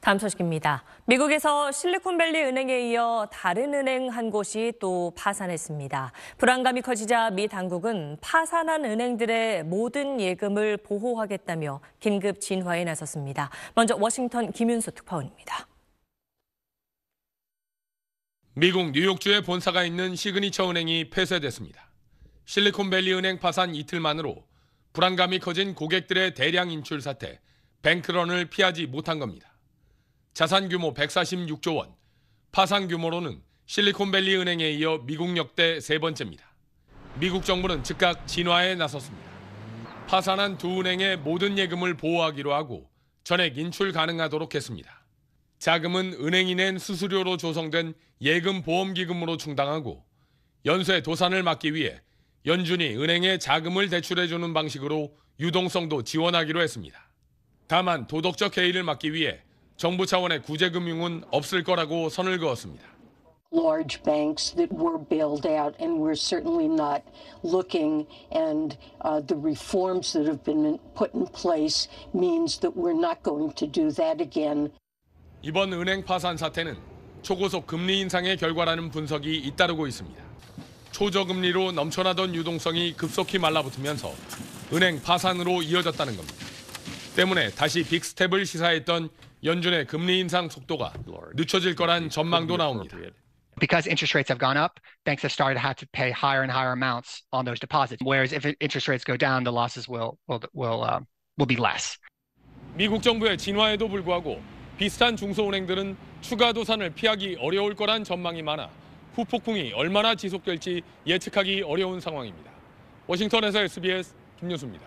다음 소식입니다. 미국에서 실리콘밸리 은행에 이어 다른 은행 한 곳이 또 파산했습니다. 불안감이 커지자 미 당국은 파산한 은행들의 모든 예금을 보호하겠다며 긴급 진화에 나섰습니다. 먼저 워싱턴 김윤수 특파원입니다. 미국 뉴욕주에 본사가 있는 시그니처 은행이 폐쇄됐습니다. 실리콘밸리 은행 파산 이틀 만으로 불안감이 커진 고객들의 대량 인출 사태, 뱅크런을 피하지 못한 겁니다. 자산 규모 146조 원, 파산 규모로는 실리콘밸리 은행에 이어 미국 역대 세 번째입니다. 미국 정부는 즉각 진화에 나섰습니다. 파산한 두 은행의 모든 예금을 보호하기로 하고 전액 인출 가능하도록 했습니다. 자금은 은행이 낸 수수료로 조성된 예금 보험기금으로 충당하고 연쇄 도산을 막기 위해 연준이 은행에 자금을 대출해주는 방식으로 유동성도 지원하기로 했습니다. 다만 도덕적 해이를 막기 위해 정부 차원의 구제금융은 없을 거라고 선을 그었습니다. large banks that were bailed out, and we're certainly not looking. And uh, the reforms that have been put in place means that we're not going to do that again. 이번 은행 파산 사태는 초고속 금리 인상의 결과라는 분석이 잇따르고 있습니다. 초저금리로 넘쳐나던 유동성이 급속히 말라붙으면서 은행 파산으로 이어졌다는 겁니다. 때문에 다시 빅스텝을 시사했던 연준의 금리 인상 속도가 늦춰질 거란 전망도 나옵니다. because interest rates have gone up, banks have started to have to pay higher and higher amounts on those deposits. Whereas if interest rates go down, the losses will will will um, will be less. 미국 정부의 진화에도 불구하고 비슷한 중소은행들은 추가 도산을 피하기 어려울 거란 전망이 많아 후폭풍이 얼마나 지속될지 예측하기 어려운 상황입니다. 워싱턴에서 SBS 김유수입니다.